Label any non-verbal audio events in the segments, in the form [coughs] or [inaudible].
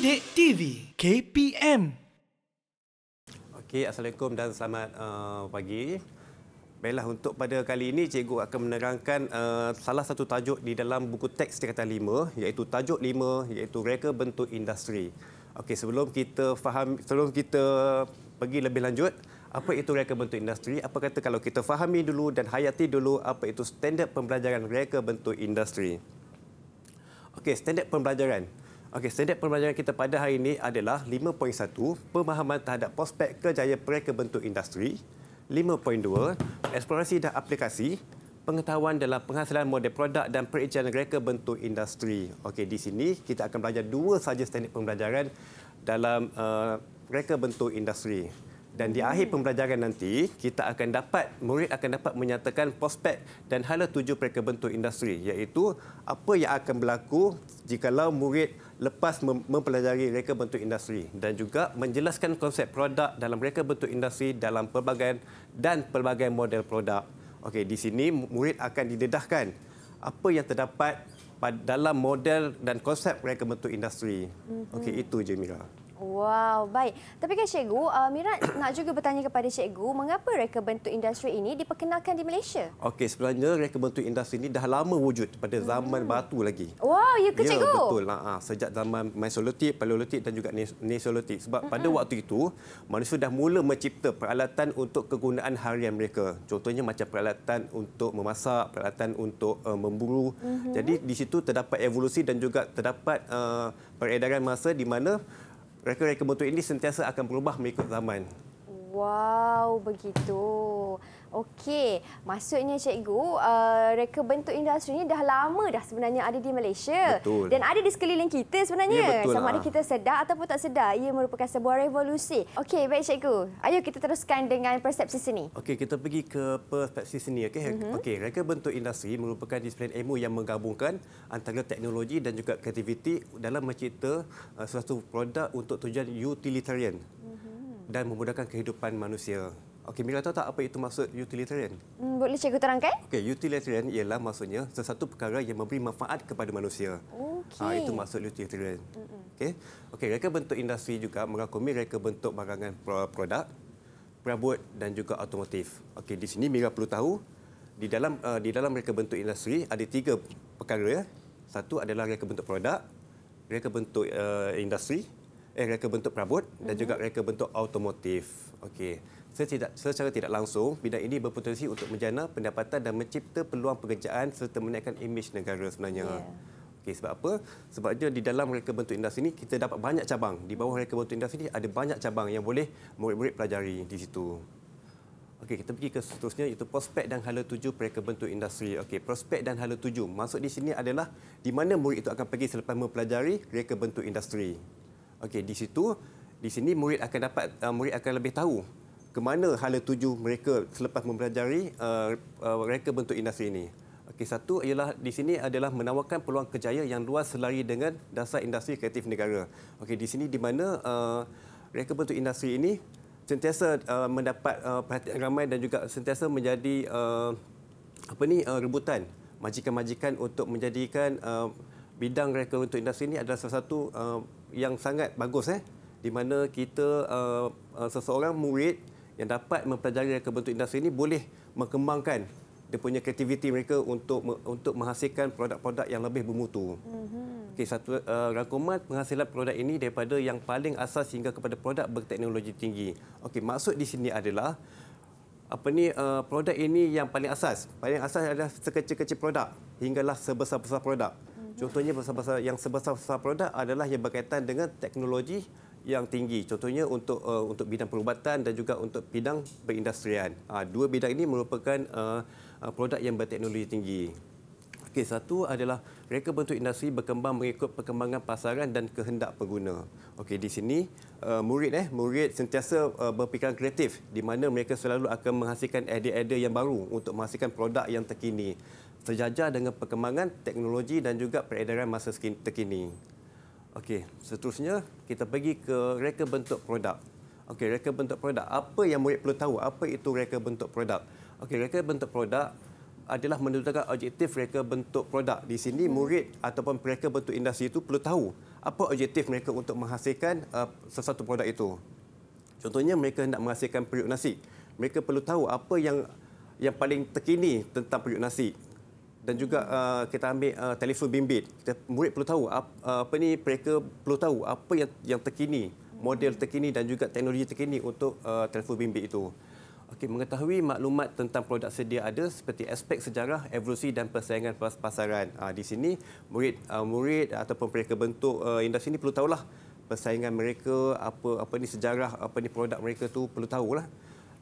Sidik TV KPM. Okay, assalamualaikum dan selamat uh, pagi. Baiklah untuk pada kali ini cikgu akan menerangkan uh, salah satu tajuk di dalam buku teks tingkatan lima, iaitu tajuk lima iaitu reka bentuk industri. Okay, sebelum kita faham sebelum kita pergi lebih lanjut apa itu reka bentuk industri? Apa kata kalau kita fahami dulu dan hayati dulu apa itu standard pembelajaran reka bentuk industri? Okay, standard pembelajaran. Okey, standard pembelajaran kita pada hari ini adalah 5.1, pemahaman terhadap prospek kejayaan pereka bentuk industri. 5.2, eksplorasi dan aplikasi pengetahuan dalam penghasilan model produk dan perincian reka bentuk industri. Okey, di sini kita akan belajar dua saja standar pembelajaran dalam uh, eh, reka bentuk industri dan di akhir pembelajaran nanti kita akan dapat murid akan dapat menyatakan prospek dan hala tujuh mereka bentuk industri iaitu apa yang akan berlaku jikalau murid lepas mempelajari reka bentuk industri dan juga menjelaskan konsep produk dalam reka bentuk industri dalam pelbagai dan pelbagai model produk. Okey, di sini murid akan didedahkan apa yang terdapat dalam model dan konsep reka bentuk industri. Mhm. Okey, itu je Mira. Wow, baik. Tapi kan Cikgu, uh, Mirat [coughs] nak juga bertanya kepada Cikgu, mengapa reka bentuk industri ini diperkenalkan di Malaysia? Okey, sebenarnya reka bentuk industri ini dah lama wujud pada hmm. zaman hmm. batu lagi. Wow, ya ke ya, Betul lah. Ha, sejak zaman Mesolotik, Paleolotik dan juga Neolitik. Sebab hmm. pada waktu itu, manusia dah mula mencipta peralatan untuk kegunaan harian mereka. Contohnya macam peralatan untuk memasak, peralatan untuk uh, memburu. Hmm. Jadi di situ terdapat evolusi dan juga terdapat uh, peredaran masa di mana reka-reka motor ini sentiasa akan berubah mengikut zaman. Wow, begitu. Okey, maksudnya cikgu, uh, reka bentuk industri ini dah lama dah sebenarnya ada di Malaysia. Betul. Dan ada di sekeliling kita sebenarnya. Ya, betul Sama lah. ada kita sedar ataupun tak sedar, ia merupakan sebuah revolusi. Okey, baik cikgu. Ayo kita teruskan dengan persepsi seni. Okey, kita pergi ke persepsi seni. Okey, uh-huh. Mhm. okay, reka bentuk industri merupakan disiplin ilmu yang menggabungkan antara teknologi dan juga kreativiti dalam mencipta uh, sesuatu produk untuk tujuan utilitarian uh-huh. dan memudahkan kehidupan manusia. Okey, Mira tahu tak apa itu maksud utilitarian? Hmm, boleh cikgu terangkan? Okey, utilitarian ialah maksudnya sesuatu perkara yang memberi manfaat kepada manusia. Ah, Okey. Ha, itu maksud utilitarian. Okey. Okey, reka bentuk industri juga merangkumi reka bentuk barangan produk, perabot dan juga automotif. Okey, di sini Mira perlu tahu di dalam uh, di dalam reka bentuk industri ada tiga perkara ya. Satu adalah reka bentuk produk, reka bentuk uh, industri eh reka bentuk perabot dan uh-huh. juga reka bentuk automotif. Okey. Secara, secara tidak langsung, bidang ini berpotensi untuk menjana pendapatan dan mencipta peluang pekerjaan serta menaikkan imej negara sebenarnya. Yeah. Okey, sebab apa? Sebabnya di dalam reka bentuk industri ini kita dapat banyak cabang. Di bawah reka bentuk industri ini ada banyak cabang yang boleh murid-murid pelajari di situ. Okey, kita pergi ke seterusnya iaitu prospek dan hala tuju reka bentuk industri. Okey, prospek dan hala tuju. Maksud di sini adalah di mana murid itu akan pergi selepas mempelajari reka bentuk industri. Okey, di situ di sini murid akan dapat uh, murid akan lebih tahu ke mana hala tuju mereka selepas mempelajari uh, uh, reka bentuk industri ini. Okey, satu ialah di sini adalah menawarkan peluang kerjaya yang luas selari dengan dasar industri kreatif negara. Okey, di sini di mana uh, reka bentuk industri ini sentiasa uh, mendapat uh, perhatian ramai dan juga sentiasa menjadi uh, apa ni uh, rebutan majikan-majikan untuk menjadikan uh, bidang reka untuk industri ini adalah salah satu uh, yang sangat bagus eh di mana kita uh, uh, seseorang murid yang dapat mempelajari ke bentuk industri ini boleh mengembangkan dia punya kreativiti mereka untuk untuk menghasilkan produk-produk yang lebih bermutu. Mm-hmm. Okey satu uh, rangkuman penghasilan produk ini daripada yang paling asas sehingga kepada produk berteknologi tinggi. Okey maksud di sini adalah apa ni uh, produk ini yang paling asas. Paling asas adalah sekecil-kecil produk hinggalah sebesar-besar produk. Mm. Contohnya pasal-pasal yang sebesar-besar produk adalah yang berkaitan dengan teknologi yang tinggi. Contohnya untuk uh, untuk bidang perubatan dan juga untuk bidang perindustrian. Uh, dua bidang ini merupakan uh, uh produk yang berteknologi tinggi. Okay, satu adalah reka bentuk industri berkembang mengikut perkembangan pasaran dan kehendak pengguna. Okay, di sini uh, murid eh murid sentiasa uh, berfikiran kreatif di mana mereka selalu akan menghasilkan idea-idea yang baru untuk menghasilkan produk yang terkini sejajar dengan perkembangan teknologi dan juga peredaran masa terkini. Okey, seterusnya kita pergi ke reka bentuk produk. Okey, reka bentuk produk. Apa yang murid perlu tahu? Apa itu reka bentuk produk? Okey, reka bentuk produk adalah menentukan objektif reka bentuk produk. Di sini murid ataupun reka bentuk industri itu perlu tahu apa objektif mereka untuk menghasilkan uh, sesuatu produk itu. Contohnya mereka hendak menghasilkan periuk nasi. Mereka perlu tahu apa yang yang paling terkini tentang periuk nasi dan juga uh, kita ambil uh, telefon bimbit. Kita, murid perlu tahu uh, apa ni mereka perlu tahu apa yang yang terkini, model terkini dan juga teknologi terkini untuk uh, telefon bimbit itu. Okey, mengetahui maklumat tentang produk sedia ada seperti aspek sejarah, evolusi dan persaingan pasaran. Uh, di sini murid uh, murid ataupun mereka bentuk uh, industri ini perlu tahulah persaingan mereka apa apa ni sejarah apa ni produk mereka tu perlu tahulah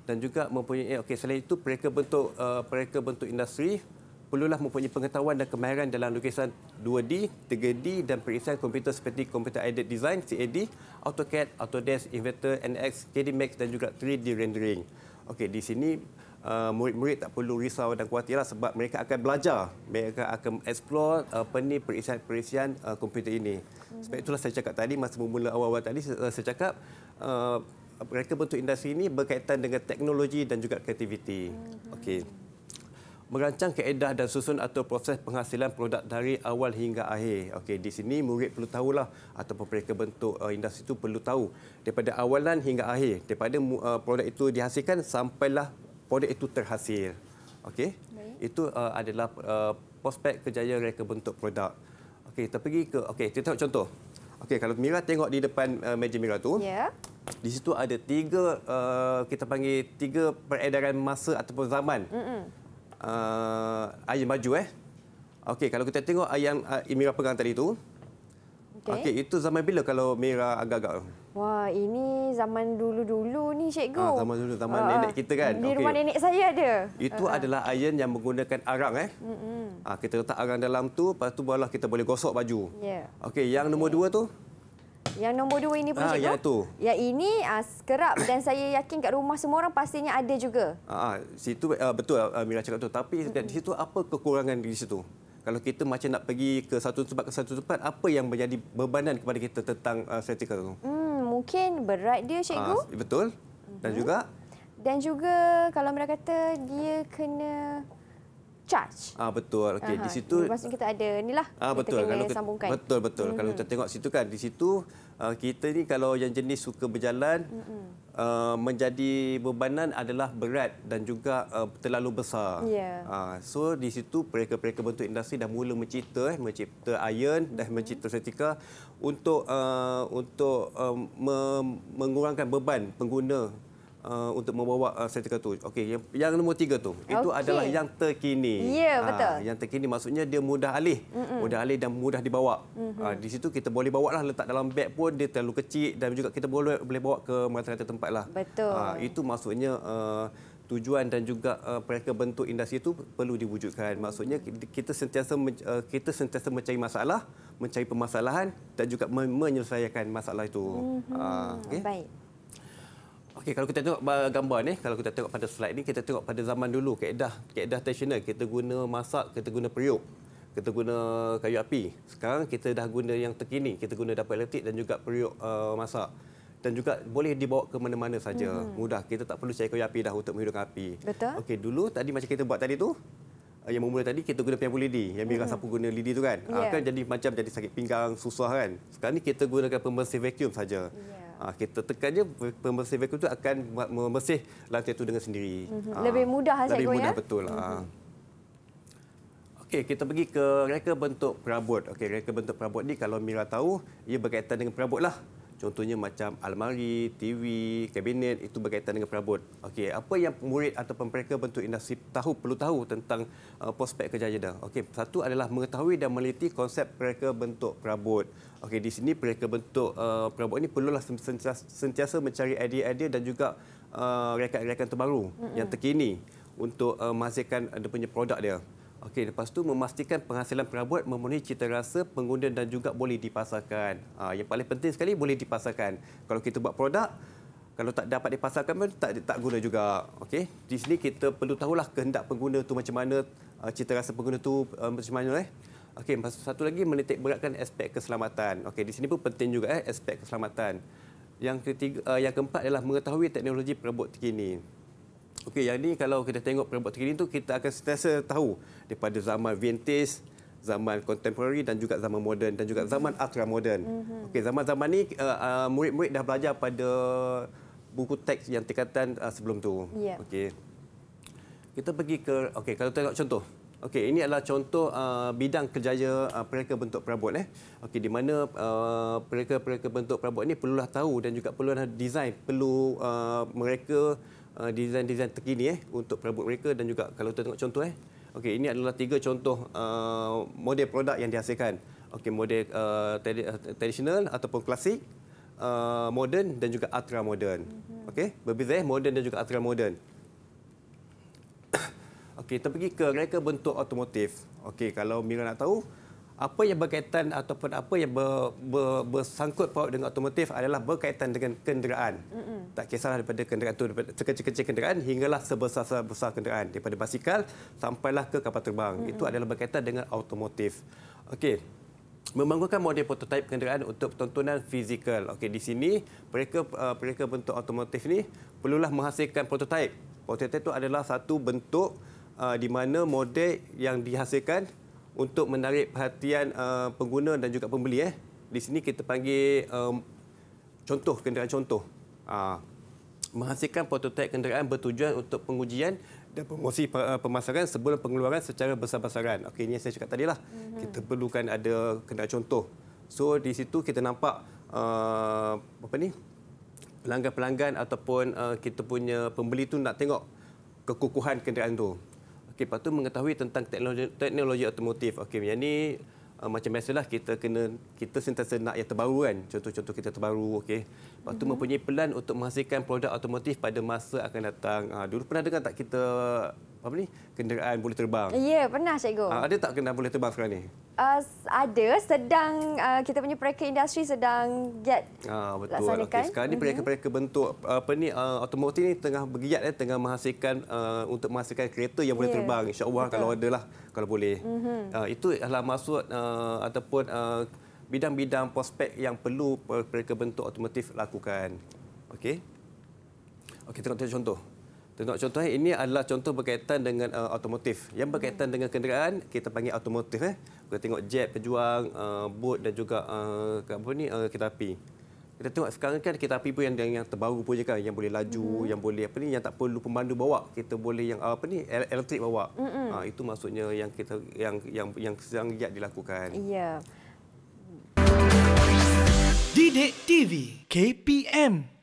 dan juga mempunyai okey selain itu mereka bentuk uh, mereka bentuk industri perlulah mempunyai pengetahuan dan kemahiran dalam lukisan 2D, 3D dan perisian komputer seperti Computer Aided Design, CAD, AutoCAD, Autodesk, Inventor, NX, KD Max dan juga 3D Rendering. Okey, di sini Uh, murid-murid tak perlu risau dan khawatirlah sebab mereka akan belajar. Mereka akan explore apa uh, ni perisian-perisian uh, komputer ini. Sebab itulah saya cakap tadi masa bermula awal-awal tadi uh, saya cakap uh, mereka bentuk industri ini berkaitan dengan teknologi dan juga kreativiti. Okey merancang keedah dan susun atau proses penghasilan produk dari awal hingga akhir. Okey, di sini murid perlu tahulah ataupun mereka bentuk uh, industri itu perlu tahu daripada awalan hingga akhir, daripada uh, produk itu dihasilkan sampailah produk itu terhasil. Okey. Itu uh, adalah uh, prospek kerjaya mereka bentuk produk. Okey, kita pergi ke okey, kita tengok contoh. Okey, kalau Mira tengok di depan uh, meja Mira tu. Ya. Yeah. Di situ ada tiga uh, kita panggil tiga peredaran masa ataupun zaman. Mm-mm uh, ayam baju eh. Okey, kalau kita tengok ayam uh, Mira pegang tadi tu. Okey. Okey, itu zaman bila kalau Mira agak-agak? Wah, ini zaman dulu-dulu ni cikgu. Ah, zaman dulu zaman uh, nenek kita kan. Di rumah okay. nenek saya ada. Itu uh, adalah iron yang menggunakan arang eh. Mm -mm. Ah, kita letak arang dalam tu, lepas tu barulah kita boleh gosok baju. Ya. Yeah. Okey, yang okay. nombor dua tu? Yang nombor dua ini pun ha, Cikgu? Yang itu. Yang ini uh, kerap dan saya yakin kat rumah semua orang pastinya ada juga. Ah, ah situ uh, Betul uh, Mira cakap itu. Tapi mm -hmm. di situ apa kekurangan di situ? Kalau kita macam nak pergi ke satu tempat ke satu tempat, apa yang menjadi bebanan kepada kita tentang uh, sertifikat itu? Hmm, mungkin berat dia Cikgu. Ha, betul. Dan mm -hmm. juga? Dan juga kalau mereka kata dia kena charge. Ah betul. Okey, di situ maksudnya kita ada inilah ah, kita kena kalau, sambungkan. Betul betul. Mm -hmm. Kalau kita tengok situ kan di situ uh, kita ni kalau yang jenis suka berjalan mm -hmm. uh, menjadi bebanan adalah berat dan juga uh, terlalu besar. Yeah. Ya. Uh, so di situ mereka-mereka bentuk industri dah mula mencipta eh, mencipta iron mm -hmm. dan mencipta setika untuk uh, untuk uh, mengurangkan beban pengguna uh, untuk membawa uh, sentikel tu. Okey, yang, yang nombor tiga tu okay. itu adalah yang terkini. Ya, yeah, betul. yang terkini maksudnya dia mudah alih. Mm-mm. Mudah alih dan mudah dibawa. Mm-hmm. Ha, di situ kita boleh bawa lah, letak dalam beg pun dia terlalu kecil dan juga kita boleh boleh bawa ke mana-mana tempat lah. Betul. Ha, itu maksudnya uh, tujuan dan juga uh, pereka bentuk industri itu perlu diwujudkan. Maksudnya kita sentiasa uh, kita sentiasa mencari masalah, mencari permasalahan dan juga menyelesaikan masalah itu. Mm-hmm. Uh, ah, okay? Baik. Okey, kalau kita tengok eh, gambar ni, kalau kita tengok pada slide ni, kita tengok pada zaman dulu, keedah, keedah tradisional. Kita guna masak, kita guna periuk. Kita guna kayu api. Sekarang kita dah guna yang terkini. Kita guna dapur elektrik dan juga periuk uh, masak. Dan juga boleh dibawa ke mana-mana saja. hmm Mudah. Kita tak perlu cari kayu api dah untuk menghidupkan api. Betul. Okey, dulu tadi macam kita buat tadi tu, uh, yang bermula tadi, kita guna piang lidi. Yang biar mm. sapu guna lidi tu kan. Ah, yeah. Uh, jadi macam jadi sakit pinggang, susah kan. Sekarang ni kita gunakan pembersih vacuum saja. Yeah. Ha, ah, kita tekan je pembersih vacuum tu akan membersih lantai tu dengan sendiri. Ha, lebih mudah lah saya Lebih mudah ya? betul. Ha. Okey, kita pergi ke reka bentuk perabot. Okey, reka bentuk perabot ni kalau Mira tahu, ia berkaitan dengan perabot lah contohnya macam almari, TV, kabinet itu berkaitan dengan perabot. Okey, apa yang murid atau pemereka bentuk industri tahu perlu tahu tentang uh, prospek kerja jeda? Okey, satu adalah mengetahui dan meliti konsep mereka bentuk perabot. Okey, di sini mereka bentuk uh, perabot ini perlulah sentiasa, sentiasa mencari idea-idea dan juga uh, rekan-rekan terbaru mm-hmm. yang terkini untuk uh, menghasilkan dia punya produk dia. Okey, lepas tu memastikan penghasilan perabot memenuhi cita rasa pengguna dan juga boleh dipasarkan. Uh, yang paling penting sekali boleh dipasarkan. Kalau kita buat produk, kalau tak dapat dipasarkan pun tak tak guna juga. Okey. Di sini kita perlu tahulah kehendak pengguna tu macam mana, uh, cita rasa pengguna tu ha, macam mana eh. Okey, satu lagi menitik beratkan aspek keselamatan. Okey, di sini pun penting juga eh aspek keselamatan. Yang ketiga yang keempat adalah mengetahui teknologi perabot terkini. Okey, yang ini kalau kita tengok perabot terkini tu kita akan sentiasa tahu daripada zaman vintage, zaman contemporary dan juga zaman moden dan juga zaman ultra moden. Mm-hmm. Okey, zaman-zaman ni eh, eh, murid-murid dah belajar pada buku teks yang tingkatan eh, sebelum tu. Yeah. Okey. Kita pergi ke okey, kalau tengok contoh. Okey, ini adalah contoh bidang kerjaya uh, bentuk perabot eh. Okey, di mana uh, pereka bentuk perabot ini perlulah tahu dan juga perlulah design, perlu mereka desain-desain uh, terkini eh untuk perabot mereka dan juga kalau kita tengok contoh eh. Okey, ini adalah tiga contoh uh, model produk yang dihasilkan. Okey, model uh, tradi- uh, ataupun klasik, uh, modern dan juga ultra modern. Mm-hmm. Okey, berbeza eh modern dan juga ultra modern. [coughs] Okey, kita pergi ke mereka bentuk automotif. Okey, kalau Mira nak tahu, apa yang berkaitan ataupun apa yang ber, ber, bersangkut paut dengan otomotif adalah berkaitan dengan kenderaan. Mm-hmm. Tak kisahlah daripada kenderaan itu, sekecil-kecil kenderaan hinggalah sebesar-besar kenderaan. Daripada basikal sampailah ke kapal terbang. Mm-hmm. Itu adalah berkaitan dengan otomotif. Okey. Membangunkan model prototip kenderaan untuk tontonan fizikal. Okey, di sini mereka uh, mereka bentuk otomotif ni perlulah menghasilkan prototip. Prototip itu adalah satu bentuk uh, di mana model yang dihasilkan untuk menarik perhatian uh, pengguna dan juga pembeli eh. Di sini kita panggil um, contoh kenderaan contoh. Uh, menghasilkan prototip kenderaan bertujuan untuk pengujian dan promosi uh, pemasaran sebelum pengeluaran secara besar-besaran. Okey, ini yang saya cakap tadi lah. Mm-hmm. Kita perlukan ada kenderaan contoh. So di situ kita nampak uh, apa ni? Pelanggan-pelanggan ataupun uh, kita punya pembeli tu nak tengok kekukuhan kenderaan tu. Okey, lepas tu mengetahui tentang teknologi, teknologi otomotif. Okey, yang ni uh, macam biasalah kita kena kita sentiasa nak yang terbaru kan. Contoh-contoh kita terbaru, okey. Lepas tu mm-hmm. mempunyai pelan untuk menghasilkan produk otomotif pada masa akan datang. Uh, dulu pernah dengar tak kita apa ni kenderaan boleh terbang. Ya, pernah cikgu. Uh, ada tak kenderaan boleh terbang sekarang ni? Uh, ada sedang uh, kita punya pereka industri sedang get ah uh, betul okay. sekarang mm -hmm. ni mhm. pereka-pereka bentuk apa ni uh, ni tengah bergiat eh, tengah menghasilkan uh, untuk menghasilkan kereta yang boleh yeah. terbang insya-Allah kalau ada lah kalau boleh. Mm -hmm. uh, itu adalah maksud uh, ataupun bidang-bidang uh, prospek yang perlu pereka bentuk automotif lakukan. Okey. Okey tengok, tengok contoh. Tengok contoh eh, ini adalah contoh berkaitan dengan uh, automotif. Yang berkaitan hmm. dengan kenderaan kita panggil automotif eh. Kita tengok jet pejuang, uh, boat dan juga uh, apa ni uh, kereta api. Kita tengok sekarang kan kereta api pun yang yang terbaru punya kan yang boleh laju, hmm. yang boleh apa ni yang tak perlu pemandu bawa. Kita boleh yang uh, apa ni elektrik bawa. Hmm. Uh, itu maksudnya yang kita yang yang yang sedang giat dilakukan. Iya. Yeah. Didik TV KPM